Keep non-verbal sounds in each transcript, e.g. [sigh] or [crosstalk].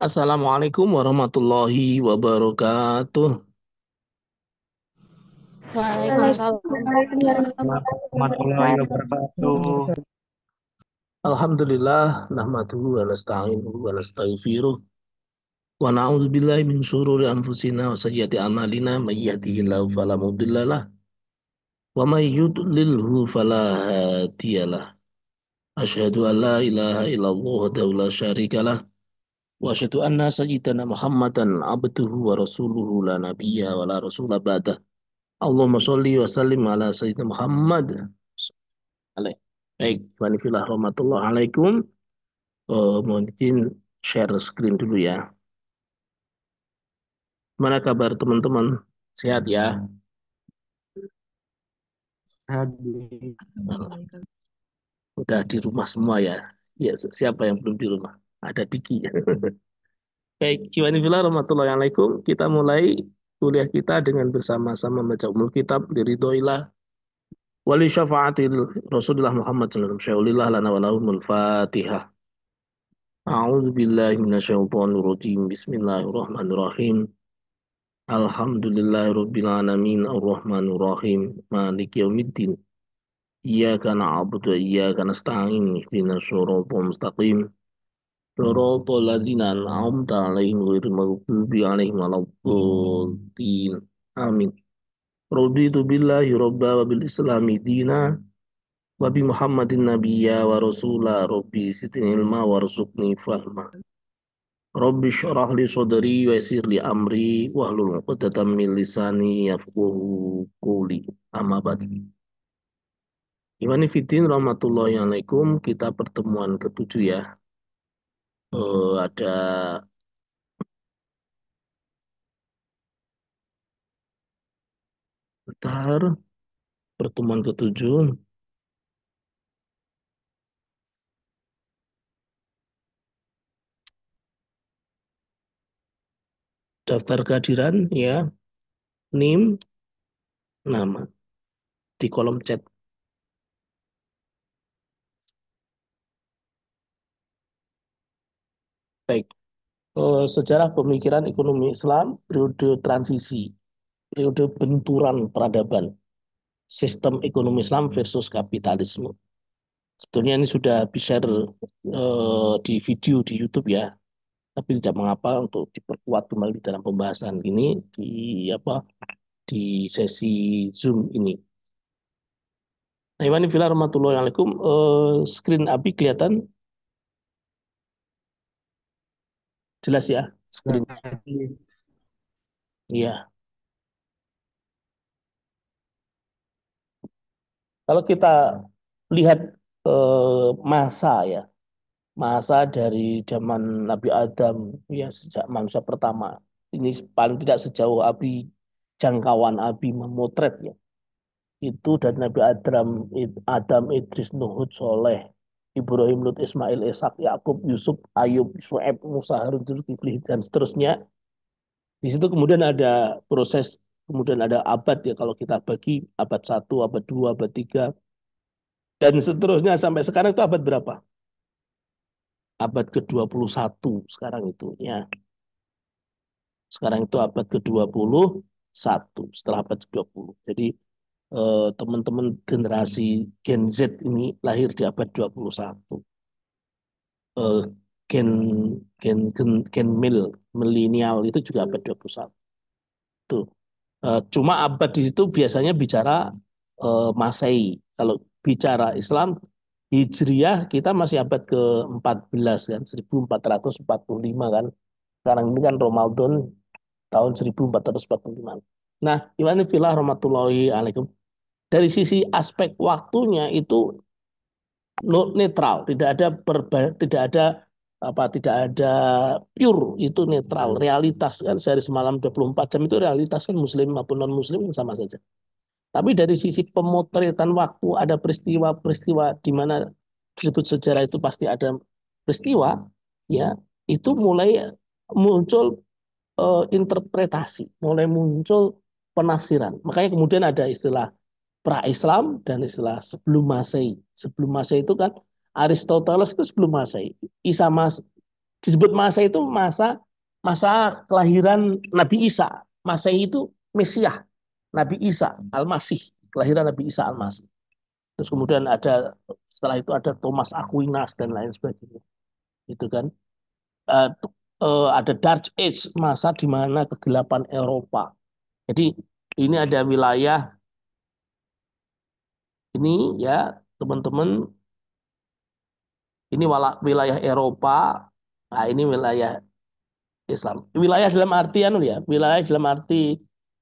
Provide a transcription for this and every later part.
Assalamualaikum warahmatullahi wabarakatuh. Waalaikumsalam warahmatullahi wabarakatuh. Alhamdulillah nahmaduhu wa nasta'inuhu wa nastaghfiruh wa na'udzu billahi min syururi anfusina wa sayyiati a'malina may yahdihillahu fala mudhillalah wa may yudlilhu fala hadiyalah. Asyhadu an la ilaha illallah wa la syarikalah Wa syaitu anna sayyidana Muhammadan abduhu wa rasuluhu la nabiyya wa la rasul abadah. Allahumma salli wa sallim ala sayyidina Muhammad. Baik, wanifillah rahmatullah alaikum. Oh, eh, mungkin share screen dulu ya. Mana kabar teman-teman? Sehat ya? Sudah di rumah semua ya? ya? Siapa yang belum di rumah? ada Diki. Iya. [laughs] Baik, Iwan Villa rahmatullahi Kita mulai kuliah kita dengan bersama-sama membaca umul kitab doilah. wali syafaatil Rasulullah Muhammad SAW. alaihi wasallam. lana walahumul Fatihah. A'udhu billahi minasyaitan rajim. Bismillahirrahmanirrahim. Alhamdulillahi rabbil alamin arrahmanir rahim maliki yaumiddin. Iyyaka na'budu wa iyyaka nasta'in ihdinas siratal mustaqim. صراط الذين أنعمت عليهم غير المغضوب عليهم ولا الضالين آمين رضيت بالله ربا وبالإسلام دينا وبمحمد النبي ربي علما فهما ربي اشرح لي صدري ويسر لي أمري واحلل عقدة من لساني يفقه Imani kita pertemuan ketujuh ya, Oh, ada Bentar, pertemuan ketujuh. Daftar kehadiran ya, NIM, nama di kolom chat. Baik. Eh, sejarah pemikiran ekonomi Islam, periode transisi, periode benturan peradaban, sistem ekonomi Islam versus kapitalisme. Sebetulnya ini sudah bisa uh, eh, di video di YouTube ya, tapi tidak mengapa untuk diperkuat kembali dalam pembahasan ini di apa di sesi Zoom ini. Nah, Iwan Fila, Rahmatullahi Alaikum. Uh, screen api kelihatan? Jelas ya? Nah, screen. Iya. Kalau kita lihat eh, masa ya, masa dari zaman Nabi Adam ya sejak manusia pertama. Ini paling tidak sejauh api jangkauan api memotret ya. Itu dan Nabi Adam, Adam Idris Nuhud Soleh Ibrahim, Lut, Ismail, Ishak, Yakub, Yusuf, Ayub, Shu'aib, Musa, Harun, Zulkifli dan seterusnya. Di situ kemudian ada proses kemudian ada abad ya kalau kita bagi abad satu, abad dua, abad tiga dan seterusnya sampai sekarang itu abad berapa? Abad ke-21 sekarang itu ya. Sekarang itu abad ke-21 setelah abad ke-20. Jadi Eh, teman-teman generasi Gen Z ini lahir di abad 21. Uh, eh, gen gen gen gen mil milenial itu juga abad 21. Hmm. Tuh. Uh, cuma abad di situ biasanya bicara uh, Masehi. Kalau bicara Islam Hijriah kita masih abad ke-14 kan 1445 kan. Sekarang ini kan Ramadan tahun 1445. Nah, Iwan Filah rahmatullahi alaikum dari sisi aspek waktunya itu netral, tidak ada berba, tidak ada apa tidak ada pure itu netral hmm. realitas kan sehari semalam 24 jam itu realitas kan muslim maupun non muslim kan sama saja tapi dari sisi pemotretan waktu ada peristiwa-peristiwa di mana disebut sejarah itu pasti ada peristiwa ya itu mulai muncul uh, interpretasi mulai muncul penafsiran makanya kemudian ada istilah pra Islam dan istilah sebelum Masehi. Sebelum Masehi itu kan Aristoteles itu sebelum Masehi. Isa Mas disebut Masehi itu masa masa kelahiran Nabi Isa. Masehi itu Mesiah, Nabi Isa Al-Masih, kelahiran Nabi Isa Al-Masih. Terus kemudian ada setelah itu ada Thomas Aquinas dan lain sebagainya. Itu kan uh, uh, ada Dark Age, masa di mana kegelapan Eropa. Jadi ini ada wilayah ini ya teman-teman ini wilayah Eropa nah ini wilayah Islam wilayah dalam artian ya wilayah dalam arti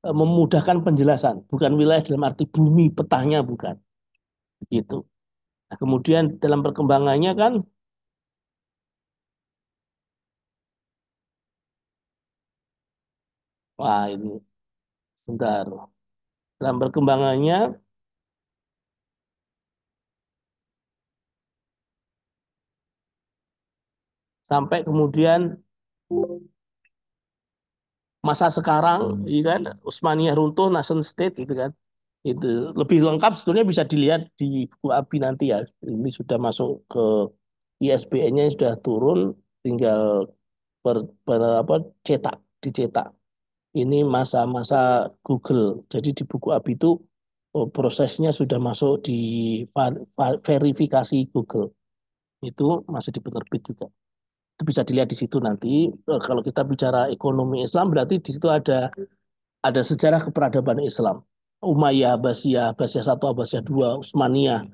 e, memudahkan penjelasan bukan wilayah dalam arti bumi petanya bukan begitu nah, kemudian dalam perkembangannya kan wah ini bentar dalam perkembangannya sampai kemudian masa sekarang, ya kan, Utsmaniyah runtuh, nation state, gitu kan. Itu lebih lengkap sebetulnya bisa dilihat di buku api nanti ya. Ini sudah masuk ke ISBN-nya sudah turun, tinggal per, per apa, cetak, dicetak. Ini masa-masa Google. Jadi di buku api itu oh, prosesnya sudah masuk di verifikasi Google. Itu masih dipenerbit juga itu bisa dilihat di situ nanti eh, kalau kita bicara ekonomi Islam berarti di situ ada ada sejarah keperadaban Islam Umayyah Abbasiyah Abbasiyah satu Abbasiyah dua Utsmaniyah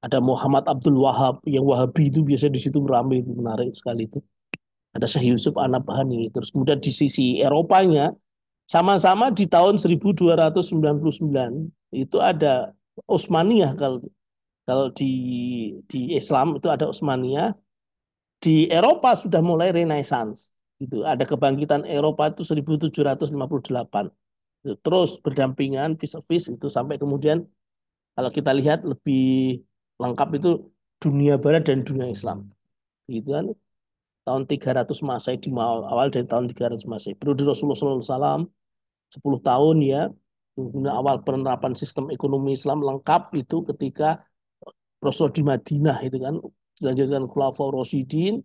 ada Muhammad Abdul Wahab yang Wahabi itu biasanya di situ ramai itu menarik sekali itu ada Syekh Yusuf Anabhani terus kemudian di sisi Eropanya sama-sama di tahun 1299 itu ada Utsmaniyah kalau kalau di di Islam itu ada Utsmaniyah di Eropa sudah mulai renaissance gitu ada kebangkitan Eropa itu 1758 gitu. terus berdampingan vis-a-vis itu sampai kemudian kalau kita lihat lebih lengkap itu dunia barat dan dunia Islam gitu kan tahun 300 Masehi di awal dari tahun 300 Masehi periode Rasulullah SAW 10 tahun ya guna awal penerapan sistem ekonomi Islam lengkap itu ketika Rasul di Madinah itu kan dilanjutkan Khulafaur Rasyidin,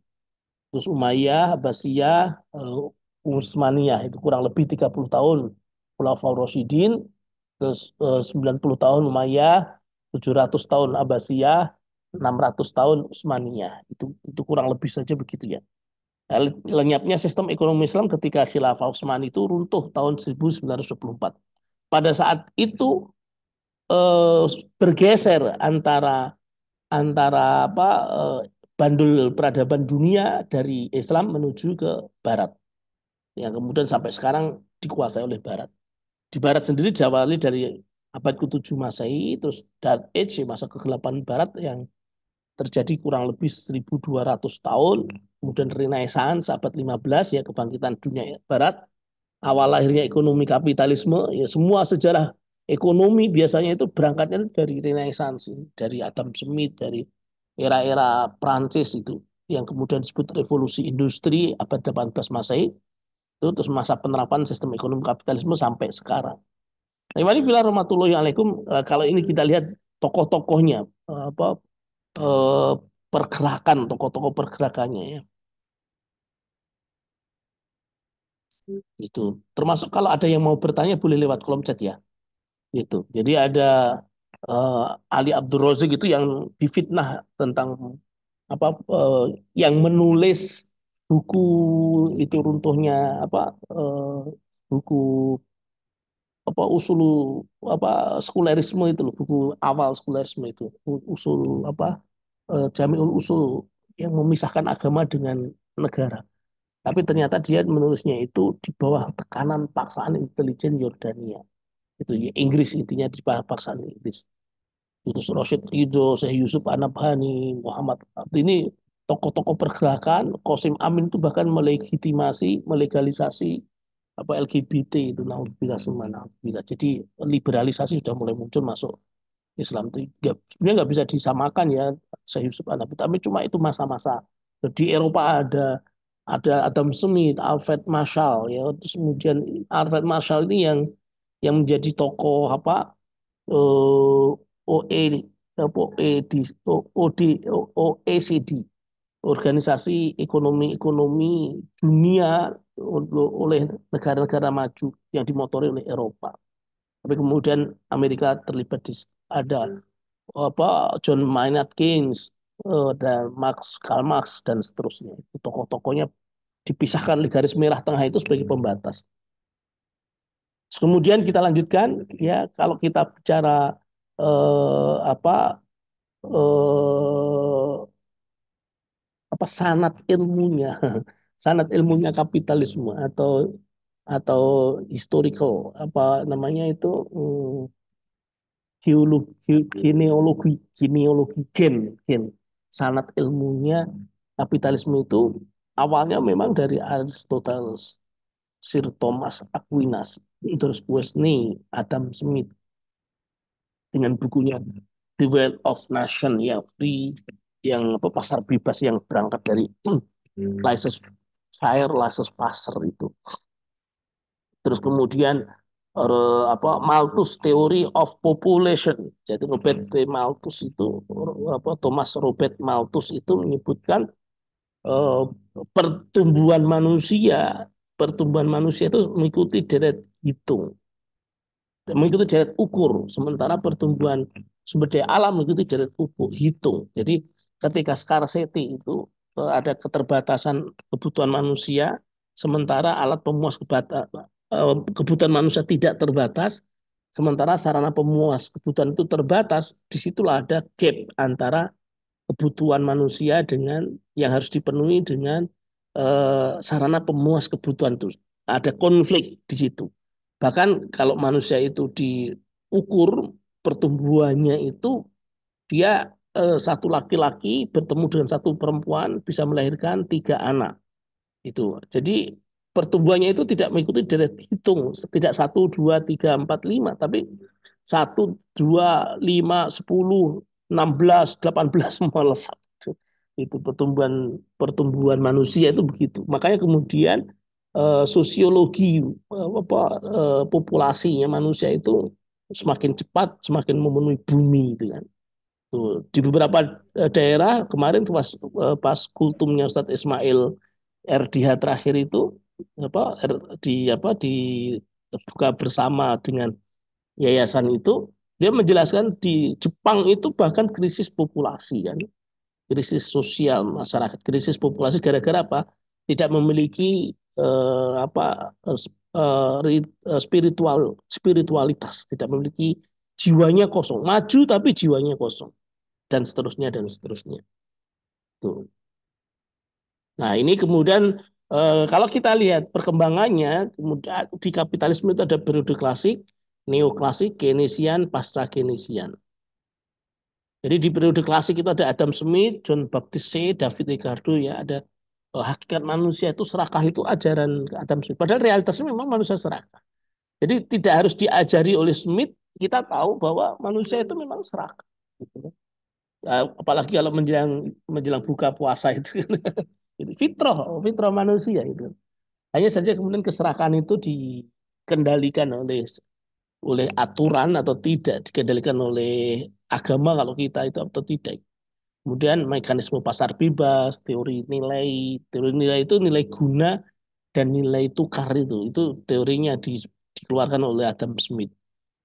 terus Umayyah, Abbasiyah, eh, Utsmaniyah itu kurang lebih 30 tahun Khulafaur Rasyidin, terus 90 eh, tahun Umayyah, 700 tahun Abbasiyah, 600 tahun Utsmaniyah. Itu itu kurang lebih saja begitu ya. Nah, lenyapnya sistem ekonomi Islam ketika Khilafah Utsmani itu runtuh tahun 1924. Pada saat itu eh, bergeser antara antara apa eh, bandul peradaban dunia dari Islam menuju ke Barat yang kemudian sampai sekarang dikuasai oleh Barat. Di Barat sendiri diawali dari abad ke-7 Masehi, terus Dark Age, masa kegelapan Barat yang terjadi kurang lebih 1200 tahun, kemudian Renaissance abad 15 ya kebangkitan dunia Barat, awal lahirnya ekonomi kapitalisme, ya semua sejarah ekonomi biasanya itu berangkatnya dari Renaissance, dari Adam Smith, dari era-era Prancis itu yang kemudian disebut revolusi industri abad 18 Masehi itu terus masa penerapan sistem ekonomi kapitalisme sampai sekarang. Nah, ini bila alaikum eh, kalau ini kita lihat tokoh-tokohnya apa eh, pergerakan tokoh-tokoh pergerakannya ya. Itu termasuk kalau ada yang mau bertanya boleh lewat kolom chat ya gitu. Jadi ada uh, Ali Abdul Razik itu yang difitnah tentang apa uh, yang menulis buku itu runtuhnya apa uh, buku apa usul apa sekulerisme itu loh buku awal sekulerisme itu usul apa uh, jamiul usul yang memisahkan agama dengan negara tapi ternyata dia menulisnya itu di bawah tekanan paksaan intelijen Yordania itu ya Inggris intinya dipaksaan Inggris Itu Rashid Ridho, Syekh Yusuf Anabhani, Muhammad ini tokoh-tokoh pergerakan Qasim Amin itu bahkan melegitimasi, melegalisasi apa LGBT itu naudzubillah semana Jadi liberalisasi sudah mulai muncul masuk Islam itu sebenarnya nggak bisa disamakan ya Syekh Yusuf Anabi tapi cuma itu masa-masa di Eropa ada ada Adam Smith, Alfred Marshall ya terus kemudian Alfred Marshall ini yang yang menjadi tokoh apa eh, OE OED, OD, OECD organisasi ekonomi-ekonomi dunia oleh negara-negara maju yang dimotori oleh Eropa. Tapi kemudian Amerika terlibat di ada apa John Maynard Keynes eh, dan Marx Karl Marx dan seterusnya. Tokoh-tokohnya dipisahkan di garis merah tengah itu sebagai pembatas. Kemudian kita lanjutkan ya kalau kita bicara eh, apa eh, apa sanat ilmunya [laughs] sanat ilmunya kapitalisme atau atau historical apa namanya itu hmm, geologi, gen, gen. Sanat ilmunya kapitalisme itu awalnya memang dari Aristoteles, Sir Thomas Aquinas terus introspeksi Adam Smith dengan bukunya The Wealth of Nation yang free yang apa, pasar bebas yang berangkat dari hmm. [clears throat] license Shire, license Pasar itu. Terus kemudian er, apa Malthus Theory of Population. Jadi Robert P. Hmm. Malthus itu apa Thomas Robert Malthus itu menyebutkan Uh, pertumbuhan manusia pertumbuhan manusia itu mengikuti deret hitung mengikuti deret ukur sementara pertumbuhan sumber daya alam mengikuti deret ukur hitung jadi ketika scarcity itu eh, ada keterbatasan kebutuhan manusia sementara alat pemuas eh, kebutuhan manusia tidak terbatas sementara sarana pemuas kebutuhan itu terbatas disitulah ada gap antara kebutuhan manusia dengan yang harus dipenuhi dengan Eh, sarana pemuas kebutuhan itu. Ada konflik di situ. Bahkan kalau manusia itu diukur pertumbuhannya itu dia eh, satu laki-laki bertemu dengan satu perempuan bisa melahirkan tiga anak. Itu. Jadi pertumbuhannya itu tidak mengikuti deret hitung, tidak satu, dua, tiga, empat, lima, tapi satu, dua, lima, sepuluh, enam belas, delapan belas semua lesat itu pertumbuhan pertumbuhan manusia itu begitu makanya kemudian eh, sosiologi eh, apa eh, populasinya manusia itu semakin cepat semakin memenuhi bumi gitu kan Tuh. di beberapa eh, daerah kemarin tuh pas eh, pas kultumnya Ustadz Ismail RDH terakhir itu apa di apa di buka bersama dengan yayasan itu dia menjelaskan di Jepang itu bahkan krisis populasi kan krisis sosial masyarakat, krisis populasi gara-gara apa? Tidak memiliki uh, apa uh, spiritual spiritualitas, tidak memiliki jiwanya kosong, maju tapi jiwanya kosong dan seterusnya dan seterusnya. Tuh. Nah, ini kemudian e, kalau kita lihat perkembangannya kemudian di kapitalisme itu ada periode klasik, neoklasik, Keynesian, pasca Keynesian. Jadi di periode klasik itu ada Adam Smith, John Baptist Baptiste, David Ricardo ya ada oh, hakikat manusia itu serakah itu ajaran Adam Smith. Padahal realitasnya memang manusia serakah. Jadi tidak harus diajari oleh Smith kita tahu bahwa manusia itu memang serakah. Gitu. Kan. Ya, apalagi kalau menjelang menjelang buka puasa itu, Jadi kan. [laughs] fitrah, fitrah manusia itu. Kan. Hanya saja kemudian keserakahan itu dikendalikan oleh oleh aturan atau tidak dikendalikan oleh agama kalau kita itu atau tidak. Kemudian mekanisme pasar bebas, teori nilai, teori nilai itu nilai guna dan nilai tukar itu, itu teorinya di, dikeluarkan oleh Adam Smith.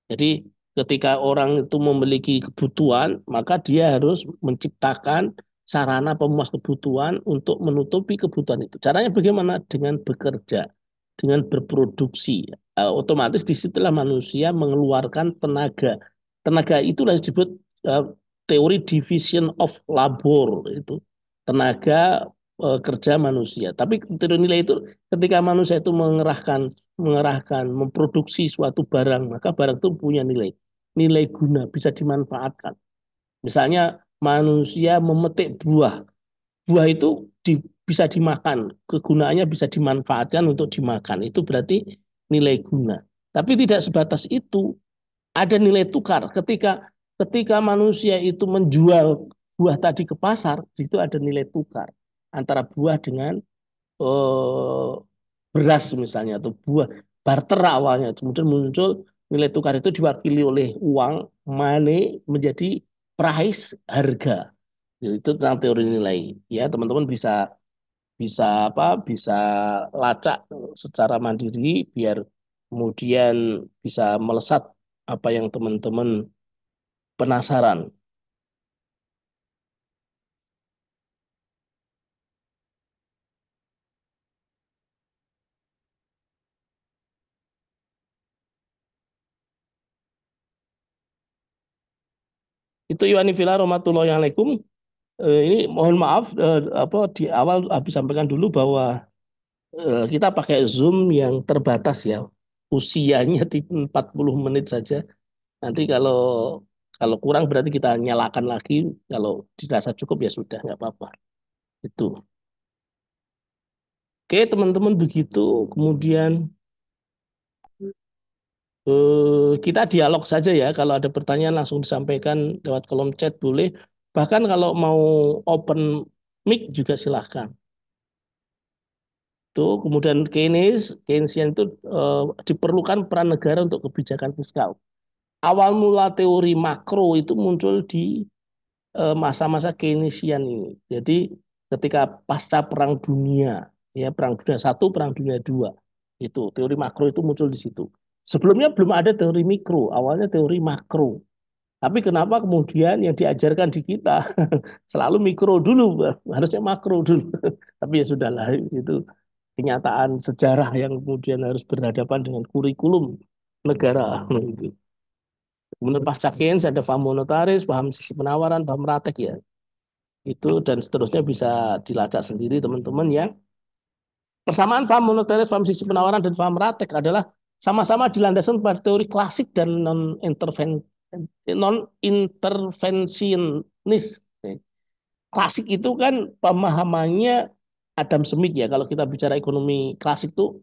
Jadi ketika orang itu memiliki kebutuhan, maka dia harus menciptakan sarana pemuas kebutuhan untuk menutupi kebutuhan itu. Caranya bagaimana? Dengan bekerja, dengan berproduksi. Uh, otomatis disitulah manusia mengeluarkan tenaga tenaga itulah disebut uh, teori division of labor itu tenaga uh, kerja manusia. Tapi teori nilai itu ketika manusia itu mengerahkan mengerahkan memproduksi suatu barang, maka barang itu punya nilai. Nilai guna bisa dimanfaatkan. Misalnya manusia memetik buah. Buah itu di, bisa dimakan, kegunaannya bisa dimanfaatkan untuk dimakan. Itu berarti nilai guna. Tapi tidak sebatas itu ada nilai tukar ketika ketika manusia itu menjual buah tadi ke pasar itu ada nilai tukar antara buah dengan eh, beras misalnya atau buah barter awalnya kemudian muncul nilai tukar itu diwakili oleh uang money menjadi price harga ya, itu tentang teori nilai ya teman-teman bisa bisa apa bisa lacak secara mandiri biar kemudian bisa melesat apa yang teman-teman penasaran. Itu Yohani Villa rahmatullahi alaikum. Eh, ini mohon maaf eh, apa di awal habis sampaikan dulu bahwa eh, kita pakai Zoom yang terbatas ya usianya di 40 menit saja. Nanti kalau kalau kurang berarti kita nyalakan lagi. Kalau dirasa cukup ya sudah, nggak apa-apa. Itu. Oke, teman-teman begitu. Kemudian eh, kita dialog saja ya. Kalau ada pertanyaan langsung disampaikan lewat kolom chat boleh. Bahkan kalau mau open mic juga silahkan. Itu kemudian Keynes, Keynesian itu eh, diperlukan peran negara untuk kebijakan fiskal. Awal mula teori makro itu muncul di eh, masa-masa Keynesian ini. Jadi ketika pasca perang dunia, ya perang dunia satu, perang dunia dua, itu teori makro itu muncul di situ. Sebelumnya belum ada teori mikro, awalnya teori makro. Tapi kenapa kemudian yang diajarkan di kita [laughs] selalu mikro dulu, harusnya makro dulu. [laughs] Tapi ya sudahlah itu kenyataan sejarah yang kemudian harus berhadapan dengan kurikulum negara itu. Kemudian pasca Keynes ada paham monetaris, paham sisi penawaran, paham ratek ya. Itu dan seterusnya bisa dilacak sendiri teman-teman ya Persamaan paham monetaris, paham sisi penawaran, dan paham ratek adalah sama-sama dilandaskan pada teori klasik dan non-intervensionis. klasik itu kan pemahamannya Adam Smith ya kalau kita bicara ekonomi klasik itu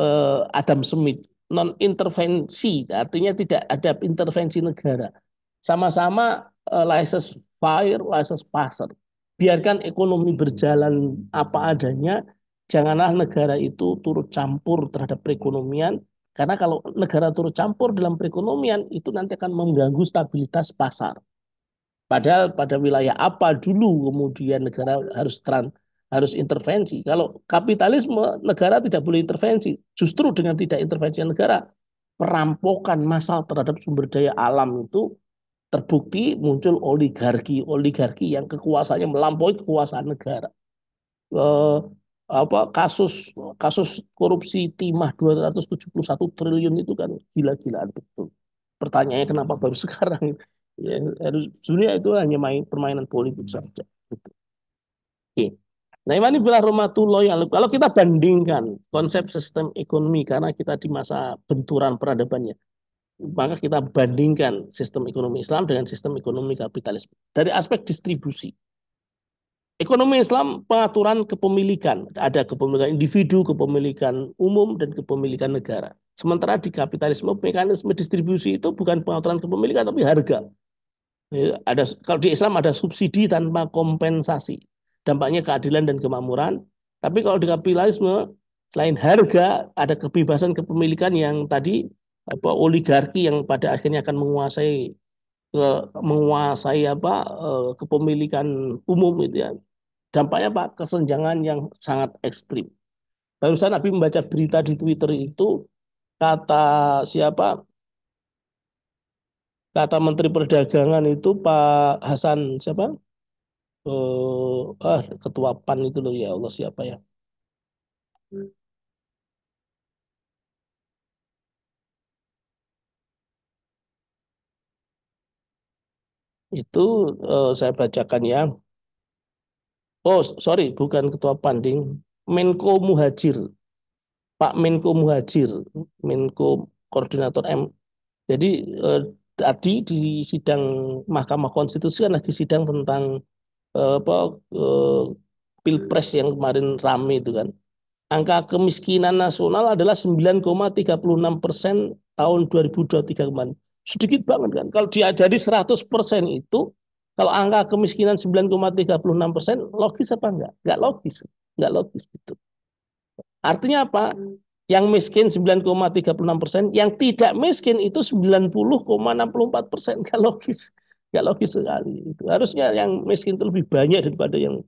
eh, Adam Smith non intervensi artinya tidak ada intervensi negara sama-sama eh, license fire license passer biarkan ekonomi berjalan apa adanya janganlah negara itu turut campur terhadap perekonomian karena kalau negara turut campur dalam perekonomian itu nanti akan mengganggu stabilitas pasar padahal pada wilayah apa dulu kemudian negara harus trans harus intervensi. Kalau kapitalisme negara tidak boleh intervensi, justru dengan tidak intervensi negara, perampokan massal terhadap sumber daya alam itu terbukti muncul oligarki, oligarki yang kekuasaannya melampaui kekuasaan negara. Eh, apa kasus kasus korupsi timah 271 triliun itu kan gila-gilaan betul. Pertanyaannya kenapa baru [laughs] sekarang? Ya, dunia sebenarnya itu hanya main permainan politik saja. Gitu. Oke. Nah, ini bila rahmatullahi Kalau kita bandingkan konsep sistem ekonomi karena kita di masa benturan peradabannya, maka kita bandingkan sistem ekonomi Islam dengan sistem ekonomi kapitalisme dari aspek distribusi. Ekonomi Islam pengaturan kepemilikan, ada kepemilikan individu, kepemilikan umum dan kepemilikan negara. Sementara di kapitalisme mekanisme distribusi itu bukan pengaturan kepemilikan tapi harga. Ya, ada kalau di Islam ada subsidi tanpa kompensasi dampaknya keadilan dan kemakmuran. Tapi kalau di kapitalisme, selain harga, ada kebebasan kepemilikan yang tadi apa oligarki yang pada akhirnya akan menguasai ke, menguasai apa eh, kepemilikan umum itu ya. Dampaknya Pak kesenjangan yang sangat ekstrim. Barusan Nabi membaca berita di Twitter itu kata siapa kata Menteri Perdagangan itu Pak Hasan siapa? uh, ah, ketua PAN itu loh ya Allah siapa ya? Itu uh, saya bacakan ya. Oh, sorry, bukan ketua panding, Menko Muhajir. Pak Menko Muhajir, Menko koordinator M. Jadi uh, tadi di sidang Mahkamah Konstitusi kan di sidang tentang Eh, apa eh, pilpres yang kemarin rame itu kan angka kemiskinan nasional adalah 9,36 persen tahun 2023 kemarin sedikit banget kan kalau dia dari 100 persen itu kalau angka kemiskinan 9,36 persen logis apa enggak enggak logis enggak logis itu artinya apa yang miskin 9,36 persen, yang tidak miskin itu 90,64 persen, enggak logis. Gak logis sekali. Itu. Harusnya yang miskin itu lebih banyak daripada yang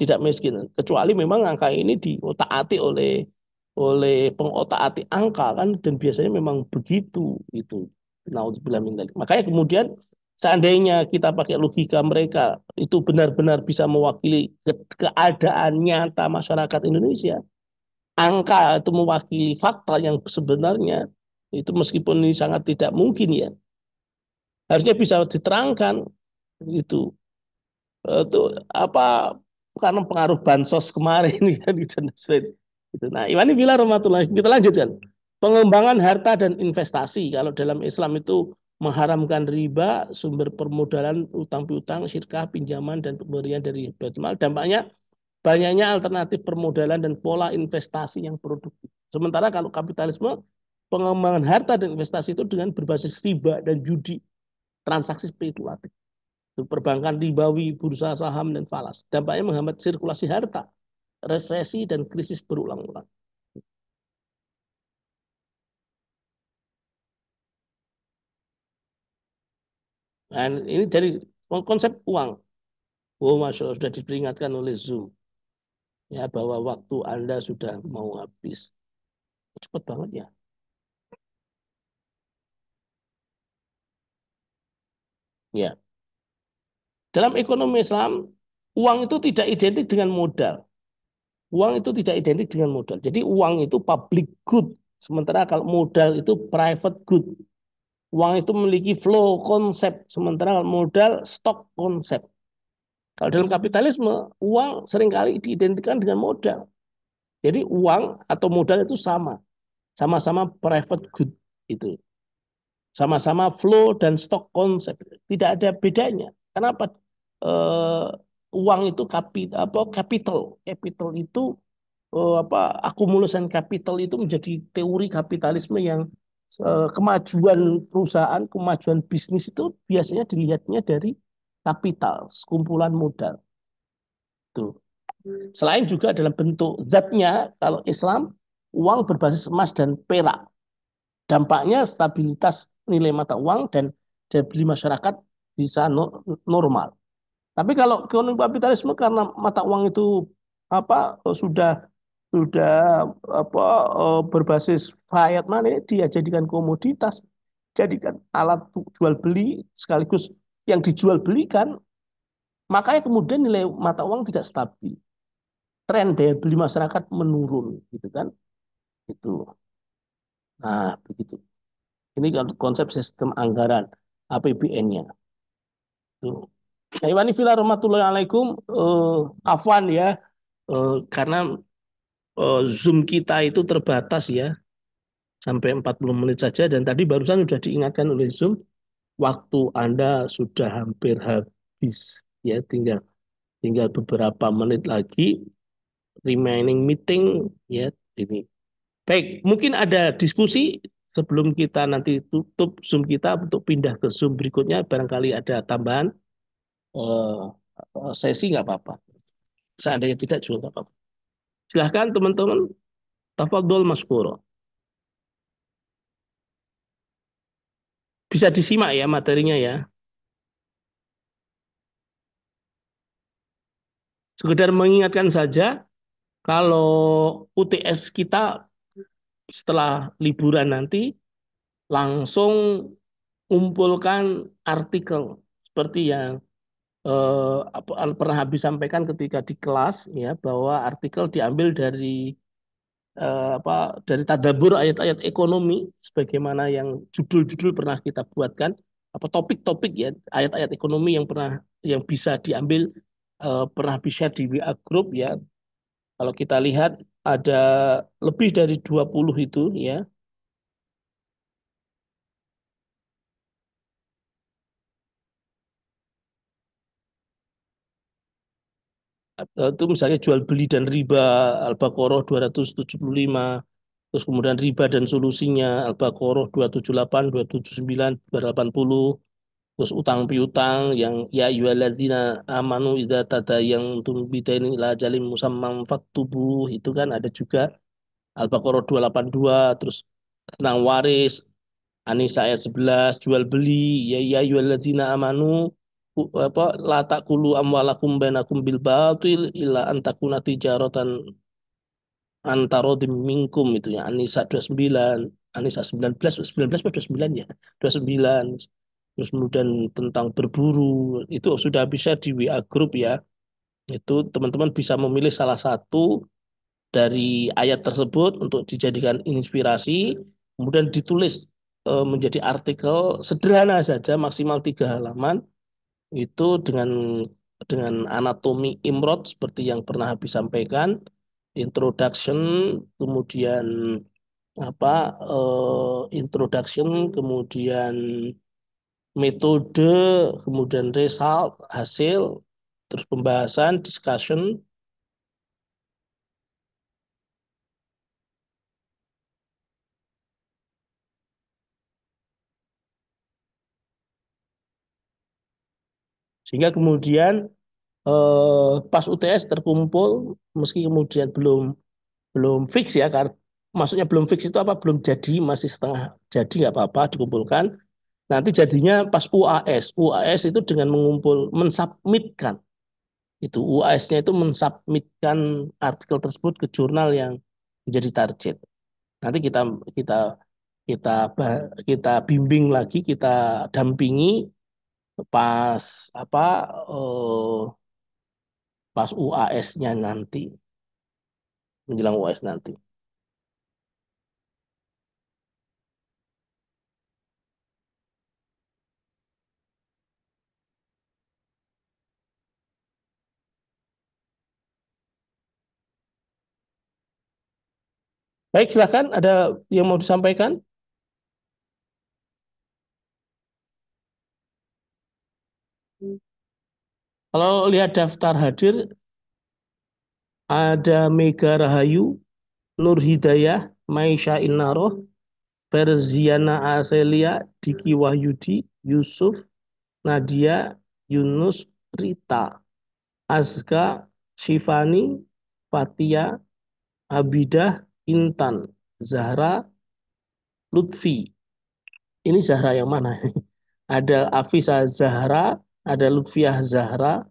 tidak miskin. Kecuali memang angka ini diotak-atik oleh oleh pengotak-atik angka kan dan biasanya memang begitu itu. Nauzubillah Makanya kemudian seandainya kita pakai logika mereka itu benar-benar bisa mewakili ke keadaan nyata masyarakat Indonesia. Angka itu mewakili fakta yang sebenarnya itu meskipun ini sangat tidak mungkin ya harusnya bisa diterangkan itu itu eh, apa karena pengaruh bansos kemarin [laughs] kan gitu, gitu. Nah, Iwani bila rahmatullah kita lanjutkan. Pengembangan harta dan investasi kalau dalam Islam itu mengharamkan riba, sumber permodalan, utang piutang, syirkah, pinjaman dan pemberian dari batmal. Dampaknya banyaknya alternatif permodalan dan pola investasi yang produktif. Sementara kalau kapitalisme pengembangan harta dan investasi itu dengan berbasis riba dan judi transaksi spekulatif. Perbankan ribawi, bursa saham, dan falas. Dampaknya menghambat sirkulasi harta, resesi, dan krisis berulang-ulang. Dan ini dari konsep uang. Oh, Masya Allah, sudah diperingatkan oleh Zoom. Ya, bahwa waktu Anda sudah mau habis. Cepat banget ya. Ya. Dalam ekonomi Islam, uang itu tidak identik dengan modal. Uang itu tidak identik dengan modal. Jadi uang itu public good, sementara kalau modal itu private good. Uang itu memiliki flow konsep, sementara kalau modal stock konsep. Kalau dalam kapitalisme, uang seringkali diidentikan dengan modal. Jadi uang atau modal itu sama. Sama-sama private good itu. Sama-sama flow dan stock konsep. Tidak ada bedanya. Kenapa? uh, uang itu kapital? apa capital. Capital itu uh, apa akumulasi capital itu menjadi teori kapitalisme yang uh, kemajuan perusahaan, kemajuan bisnis itu biasanya dilihatnya dari kapital, sekumpulan modal. Tuh. Selain juga dalam bentuk zatnya, kalau Islam, uang berbasis emas dan perak. Dampaknya stabilitas nilai mata uang dan daya beli masyarakat bisa no, normal. Tapi kalau ekonomi kapitalisme karena mata uang itu apa sudah sudah apa eh, berbasis fiat money dia jadikan komoditas, jadikan alat jual beli sekaligus yang dijual belikan, makanya kemudian nilai mata uang tidak stabil. Tren daya beli masyarakat menurun gitu kan. Itu. Nah, begitu. Ini kan konsep sistem anggaran APBN-nya. Nah, Iwani Fila rahmatullahi alaikum uh, afwan ya uh, karena uh, Zoom kita itu terbatas ya sampai 40 menit saja dan tadi barusan sudah diingatkan oleh Zoom waktu Anda sudah hampir habis ya tinggal tinggal beberapa menit lagi remaining meeting ya ini Baik, mungkin ada diskusi sebelum kita nanti tutup Zoom kita untuk pindah ke Zoom berikutnya. Barangkali ada tambahan uh, sesi nggak apa-apa. Seandainya tidak juga nggak apa-apa. Silahkan teman-teman, tafadol maskuro. Bisa disimak ya materinya ya. Sekedar mengingatkan saja, kalau UTS kita setelah liburan nanti langsung kumpulkan artikel seperti yang eh, pernah habis sampaikan ketika di kelas ya bahwa artikel diambil dari eh, apa dari tadabur ayat-ayat ekonomi sebagaimana yang judul-judul pernah kita buatkan apa topik-topik ya ayat-ayat ekonomi yang pernah yang bisa diambil eh, pernah bisa di WA group ya kalau kita lihat ada lebih dari 20 itu ya itu misalnya jual beli dan riba Al-Baqarah 275 terus kemudian riba dan solusinya Al-Baqarah 278 279 280 terus utang piutang yang ya yualazina amanu ida idza tadayantum ini ila ajalin musamman tubuh itu kan ada juga Al-Baqarah 282 terus tentang waris Anisa ayat 11 jual beli ya ya yualazina amanu apa la taqulu amwalakum bainakum bil batil illa antakuna tijaratan antarodim minkum itu ya Anisa 29 Anisa 19 19 29 ya 29 terus kemudian tentang berburu itu sudah bisa di WA group ya itu teman-teman bisa memilih salah satu dari ayat tersebut untuk dijadikan inspirasi kemudian ditulis e, menjadi artikel sederhana saja maksimal tiga halaman itu dengan dengan anatomi imrod seperti yang pernah habis sampaikan introduction kemudian apa uh, introduction kemudian metode, kemudian result, hasil, terus pembahasan, discussion, sehingga kemudian eh, pas UTS terkumpul meski kemudian belum belum fix ya karena maksudnya belum fix itu apa belum jadi masih setengah jadi nggak apa-apa dikumpulkan Nanti jadinya pas UAS, UAS itu dengan mengumpul, mensubmitkan itu UAS-nya itu mensubmitkan artikel tersebut ke jurnal yang menjadi target. Nanti kita kita kita kita bimbing lagi, kita dampingi pas apa eh, pas UAS-nya nanti menjelang UAS nanti. Baik, silahkan. Ada yang mau disampaikan? Kalau lihat daftar hadir, ada Mega Rahayu, Nur Hidayah, Maisha Inaroh, Perziana Aselia, Diki Wahyudi, Yusuf, Nadia, Yunus, Rita, Azga, Shifani, Fatia, Abidah, Intan, Zahra, Lutfi. Ini Zahra yang mana? [laughs] ada Afisa Zahra, ada Lutfiah Zahra.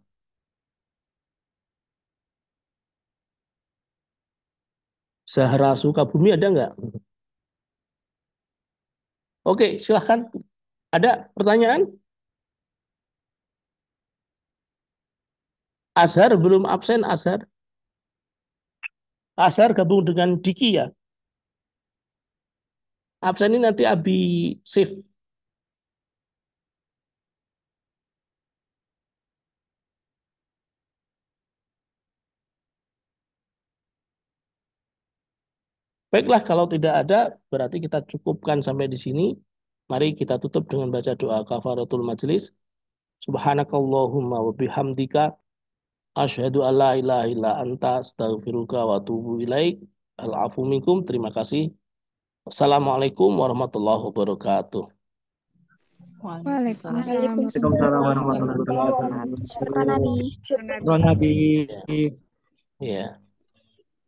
Zahra suka bumi ada nggak? Oke, silahkan. Ada pertanyaan? Azhar belum absen Azhar? Asar gabung dengan Diki ya. Absen ini nanti Abi Sif. Baiklah, kalau tidak ada, berarti kita cukupkan sampai di sini. Mari kita tutup dengan baca doa kafaratul majlis. Subhanakallahumma wa bihamdika. Asyhadu alla ilaha illa anta astaghfiruka wa atubu ilaik. al minkum. Terima kasih. Assalamualaikum warahmatullahi wabarakatuh. Waalaikumsalam warahmatullahi wabarakatuh. Nabi. Nabi. Ya.